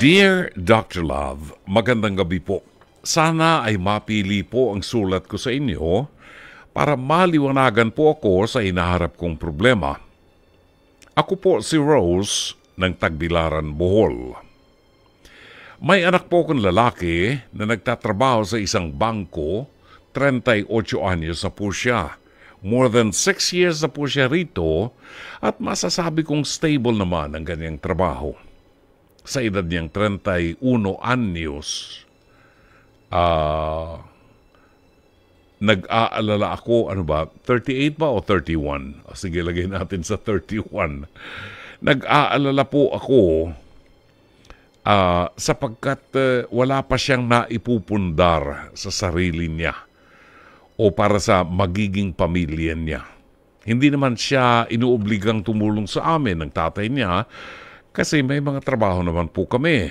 Dear Dr. Love, magandang gabi po. Sana ay mapili po ang sulat ko sa inyo para maliwanagan po ako sa inaharap kong problema. Ako po si Rose ng Tagbilaran, Bohol. May anak po akong lalaki na nagtatrabaho sa isang bangko, 38 anyos na po siya. More than 6 years na po siya rito at masasabi kong stable naman ang ganyang trabaho sa edad niyang 31 anyos, uh, nag-aalala ako, ano ba, 38 ba o 31? O, ah, sige, lagay natin sa 31. Nag-aalala po ako uh, sapagkat uh, wala pa siyang naipupundar sa sarili niya o para sa magiging pamilya niya. Hindi naman siya inuobligang tumulong sa amin ng tatay niya kasi may mga trabaho naman po kami.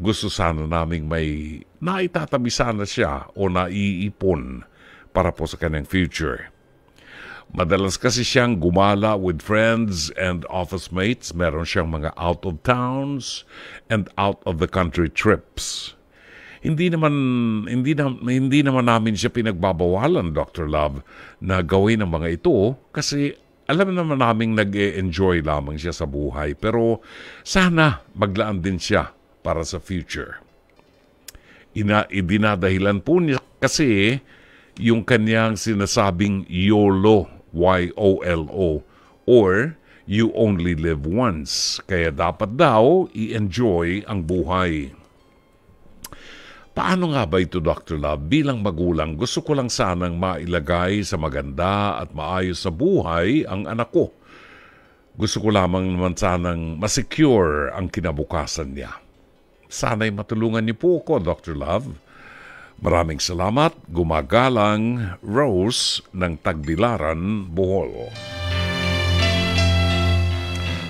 Gusto sana naming may naitatabi sana siya o naiipon para po sa kanyang future. Madalas kasi siyang gumala with friends and office mates. Meron siyang mga out of towns and out of the country trips. Hindi naman hindi na, hindi naman namin siya pinagbabawalan, Dr. Love, na gawin ang mga ito kasi alam naman naming nag-e-enjoy lamang siya sa buhay pero sana maglaan din siya para sa future. Ina, idinadahilan po niya kasi yung kanyang sinasabing YOLO, Y-O-L-O, or You Only Live Once. Kaya dapat daw i-enjoy ang buhay. Paano nga ba ito, Dr. Love? Bilang magulang, gusto ko lang sanang mailagay sa maganda at maayos sa buhay ang anak ko. Gusto ko lamang naman sanang masecure ang kinabukasan niya. Sana'y matulungan niyo po ko, Dr. Love. Maraming salamat, gumagalang Rose ng Tagbilaran, Bohol.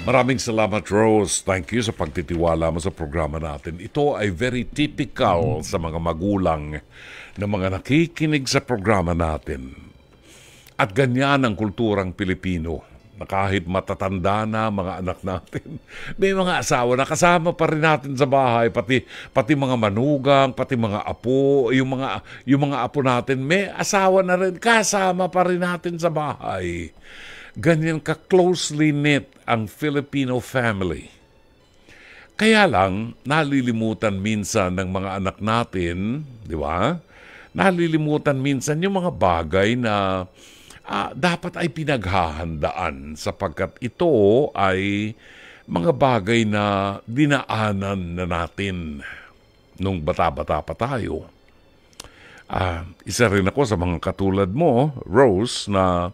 Maraming salamat Rose. Thank you sa pagtitiwala mo sa programa natin. Ito ay very typical sa mga magulang na mga nakikinig sa programa natin. At ganyan ang kulturang Pilipino na kahit matatanda na mga anak natin, may mga asawa na kasama pa rin natin sa bahay, pati, pati mga manugang, pati mga apo, yung mga, yung mga apo natin, may asawa na rin, kasama pa rin natin sa bahay ganyan ka-closely knit ang Filipino family. Kaya lang, nalilimutan minsan ng mga anak natin, di ba? Nalilimutan minsan yung mga bagay na ah, dapat ay pinaghahandaan sapagkat ito ay mga bagay na dinaanan na natin nung bata-bata pa tayo. Ah, isa rin ako sa mga katulad mo, Rose, na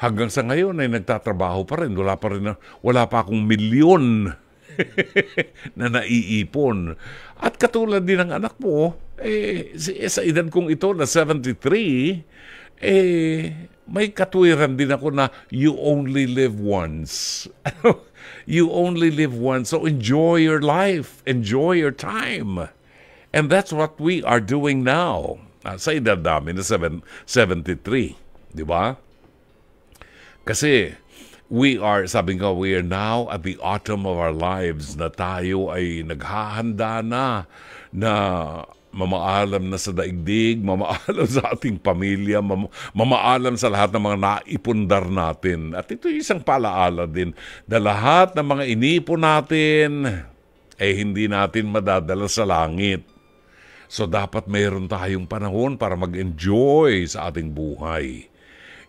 hanggang sa ngayon ay nagtatrabaho pa rin. Wala pa rin, wala pa akong milyon na naiipon. At katulad din ng anak mo, eh, eh sa edad kong ito na 73, eh, may katuwiran din ako na you only live once. you only live once. So enjoy your life. Enjoy your time. And that's what we are doing now. Uh, sa edad namin na 7, 73. Di ba? Kasi we are, sabi nga, we are now at the autumn of our lives na tayo ay naghahanda na na mamaalam na sa daigdig, mamaalam sa ating pamilya, mama, mamaalam sa lahat ng mga naipundar natin. At ito isang paalaala din na lahat ng mga inipon natin ay eh, hindi natin madadala sa langit. So dapat mayroon tayong panahon para mag-enjoy sa ating buhay.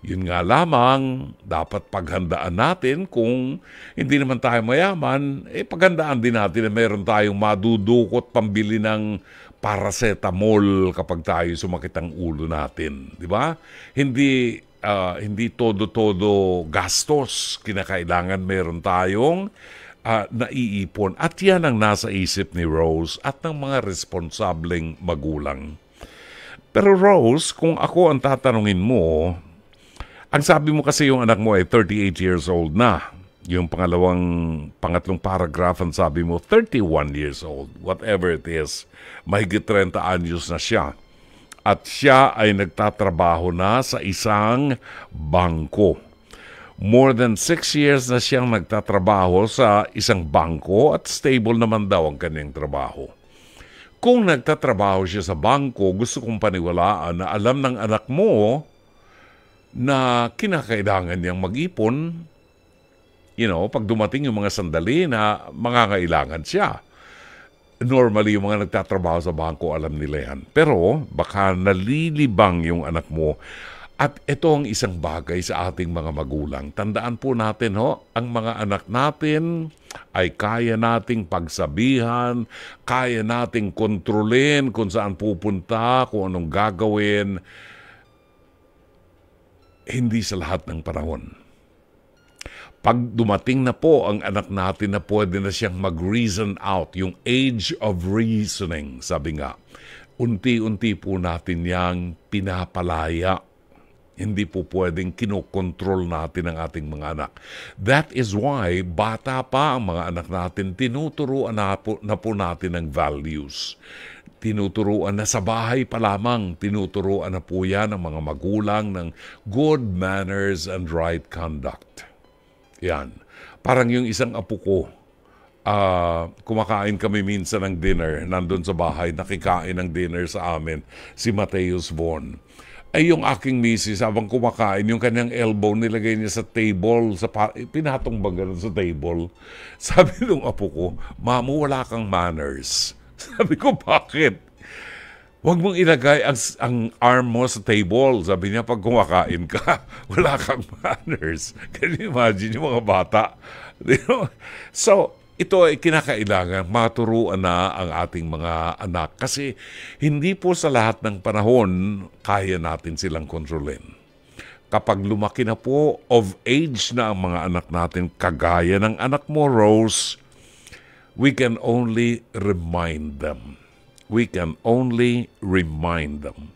Yun nga lamang, dapat paghandaan natin kung hindi naman tayo mayaman, eh paghandaan din natin na meron tayong madudukot pambili ng paracetamol kapag tayo sumakit ang ulo natin, di ba? Hindi uh, hindi todo-todo gastos, kinakailangan meron tayong uh, naiipon. At yan ang nasa isip ni Rose at ng mga responsableng magulang. Pero Rose, kung ako ang tatanungin mo, ang sabi mo kasi yung anak mo ay 38 years old na. Yung pangalawang, pangatlong paragraph ang sabi mo, 31 years old, whatever it is. Mahigit 30 anyos na siya. At siya ay nagtatrabaho na sa isang bangko. More than 6 years na siyang nagtatrabaho sa isang bangko at stable naman daw ang kanyang trabaho. Kung nagtatrabaho siya sa bangko, gusto kong paniwalaan na alam ng anak mo na kinakailangan niyang mag-ipon, you know, pag dumating yung mga sandali na mangangailangan siya. Normally, yung mga nagtatrabaho sa bangko, alam nila yan. Pero, baka nalilibang yung anak mo. At ito ang isang bagay sa ating mga magulang. Tandaan po natin, ho, ang mga anak natin, ay kaya nating pagsabihan, kaya nating kontrolin kung saan pupunta, kung anong gagawin hindi sa lahat ng panahon. Pag dumating na po ang anak natin na pwede na siyang mag-reason out, yung age of reasoning, sabi nga, unti-unti po natin yang pinapalaya. Hindi po pwedeng kinokontrol natin ang ating mga anak. That is why bata pa ang mga anak natin, tinuturuan na po, na po natin ng values tinuturuan na sa bahay pa lamang, tinuturuan na po yan ang mga magulang ng good manners and right conduct. Yan. Parang yung isang apo ko, uh, kumakain kami minsan ng dinner, nandun sa bahay, nakikain ng dinner sa amin, si Mateus Von. Ay eh, yung aking misis, habang kumakain, yung kanyang elbow nilagay niya sa table, sa pa- eh, pinatong ba sa table? Sabi nung apo ko, Mamo, wala kang manners Sabi ko, bakit? Huwag mong ilagay ang, ang arm mo sa table. Sabi niya, pag kumakain ka, wala kang manners. Can you imagine yung mga bata? You know? So, ito ay kinakailangan maturuan na ang ating mga anak kasi hindi po sa lahat ng panahon kaya natin silang kontrolin. Kapag lumaki na po, of age na ang mga anak natin, kagaya ng anak mo, Rose, we can only remind them. We can only remind them.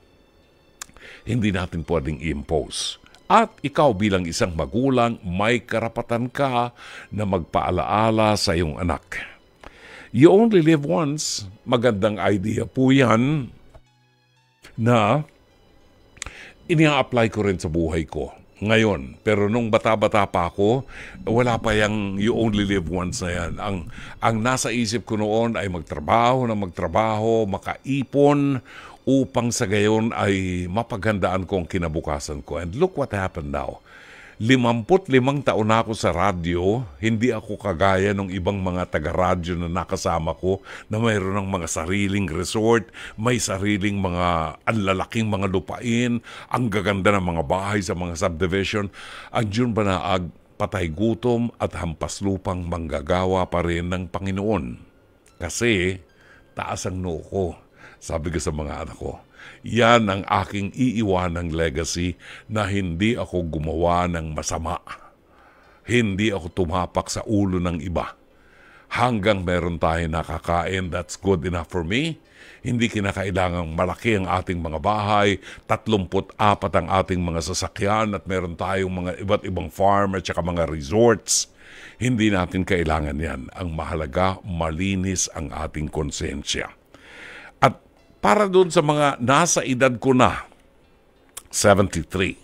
Hindi natin pwedeng i-impose. At ikaw bilang isang magulang, may karapatan ka na magpaalaala sa iyong anak. You only live once. Magandang idea po yan na ini-apply ko rin sa buhay ko ngayon. Pero nung bata-bata pa ako, wala pa yung you only live once na yan. Ang, ang nasa isip ko noon ay magtrabaho na magtrabaho, makaipon, upang sa gayon ay mapagandaan ko ang kinabukasan ko. And look what happened now. 55 taon na ako sa radyo, hindi ako kagaya ng ibang mga taga-radyo na nakasama ko na mayroon ng mga sariling resort, may sariling mga anlalaking mga lupain, ang gaganda ng mga bahay sa mga subdivision. Ang June Banaag, patay gutom at hampas lupang manggagawa pa rin ng Panginoon. Kasi taas ang noo ko, sabi ko sa mga anak ko yan ang aking iiwanang legacy na hindi ako gumawa ng masama. Hindi ako tumapak sa ulo ng iba. Hanggang meron tayo nakakain, that's good enough for me. Hindi kinakailangang malaki ang ating mga bahay, 34 ang ating mga sasakyan at meron tayong mga iba't ibang farm at saka mga resorts. Hindi natin kailangan yan. Ang mahalaga, malinis ang ating konsensya para doon sa mga nasa edad ko na, 73,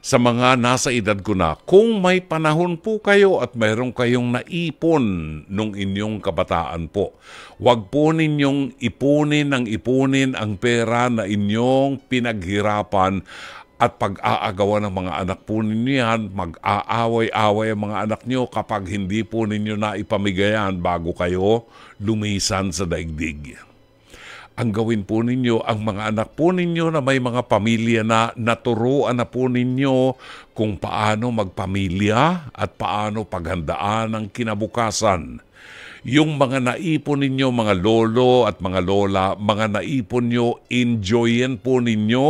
sa mga nasa edad ko na, kung may panahon po kayo at mayroong kayong naipon nung inyong kabataan po, huwag po ninyong ipunin ng ipunin ang pera na inyong pinaghirapan at pag-aagawa ng mga anak po ninyo yan, mag-aaway-away ang mga anak nyo kapag hindi po ninyo na ipamigayan bago kayo lumisan sa daigdig ang gawin po ninyo, ang mga anak po ninyo na may mga pamilya na naturuan na po ninyo kung paano magpamilya at paano paghandaan ang kinabukasan. Yung mga naipon ninyo, mga lolo at mga lola, mga naipon nyo, enjoyin po ninyo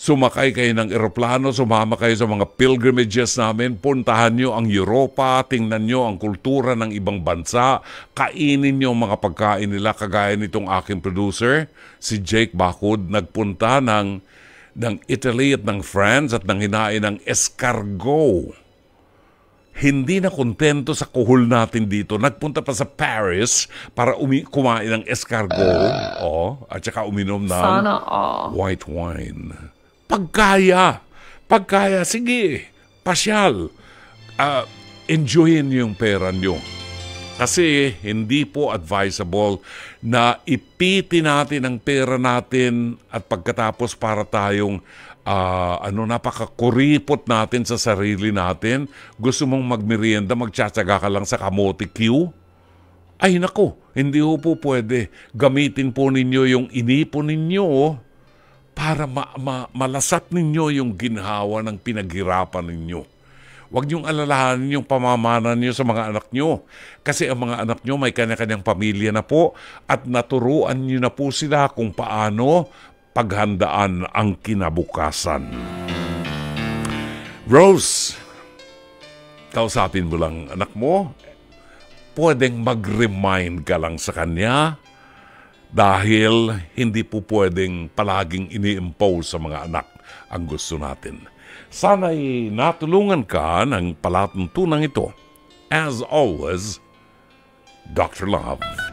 sumakay kayo ng eroplano, sumama kayo sa mga pilgrimages namin, puntahan nyo ang Europa, tingnan nyo ang kultura ng ibang bansa, kainin nyo ang mga pagkain nila, kagaya nitong aking producer, si Jake Bakod, nagpunta ng, ng Italy at ng France at nang hinain ng escargot. Hindi na kontento sa kuhol natin dito. Nagpunta pa sa Paris para umi- kumain ng escargot uh, oh, at saka uminom ng sana, uh, white wine. Pagkaya. Pagkaya, sige, pasyal. Uh, enjoyin yung pera nyo. Kasi hindi po advisable na ipitin natin ang pera natin at pagkatapos para tayong uh, ano napakakuripot natin sa sarili natin. Gusto mong magmerienda, magtsatsaga ka lang sa kamote queue? Ay nako, hindi ho po pwede. Gamitin po ninyo yung inipon ninyo oh para ma- ma- malasap ninyo yung ginhawa ng pinaghirapan ninyo. Huwag niyong alalahanin yung pamamana niyo sa mga anak niyo. Kasi ang mga anak niyo may kanya-kanyang pamilya na po at naturuan niyo na po sila kung paano paghandaan ang kinabukasan. Rose, kausapin mo lang anak mo. Pwedeng mag-remind ka lang sa kanya dahil hindi po pwedeng palaging ini-impose sa mga anak ang gusto natin. Sana'y natulungan ka ng palatuntunang ito. As always, Dr. Love.